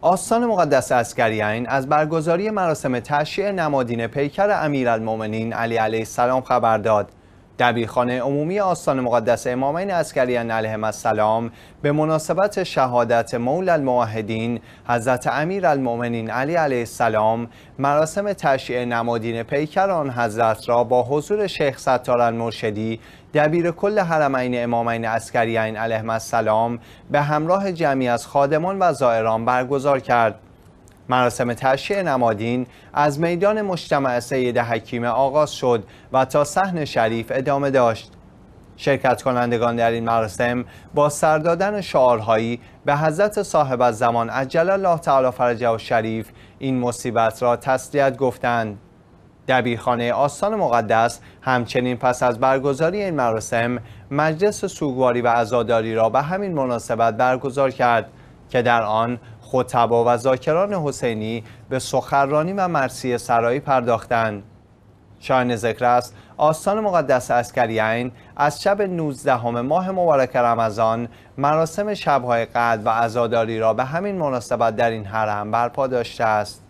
آستان مقدس این از برگزاری مراسم تشییع نمادین پیکر امیرالمؤمنین علی علیه السلام خبر داد دبیرخانه عمومی آستان مقدس امامین اسکریان علیهم السلام به مناسبت شهادت مولا الموحدین حضرت امیر المومنین علی علیه السلام مراسم تشییع نمادین پیکران حضرت را با حضور شیخ ستار المرشدی دبیر کل حرمین امامین اسکریان علیهم السلام به همراه جمعی از خادمان و زائران برگزار کرد مراسم تشییع نمادین از میدان مجتمع سید حکیم آغاز شد و تا صحن شریف ادامه داشت. شرکت کنندگان در این مراسم با سردادن شعارهایی به حضرت صاحب از زمان عجل الله تعالی فرجه و شریف این مصیبت را تسلیت گفتند. دبیرخانه آستان مقدس همچنین پس از برگزاری این مراسم مجلس سوگواری و عزاداری را به همین مناسبت برگزار کرد که در آن خطبا و زاکران حسینی به سخرانی و مرسی سرایی پرداختند شاین ذکر است آستان مقدس اسکریین از شب 19 ماه مبارک رمضان مراسم شبهای قد و عزاداری را به همین مناسبت در این حرم برپا داشته است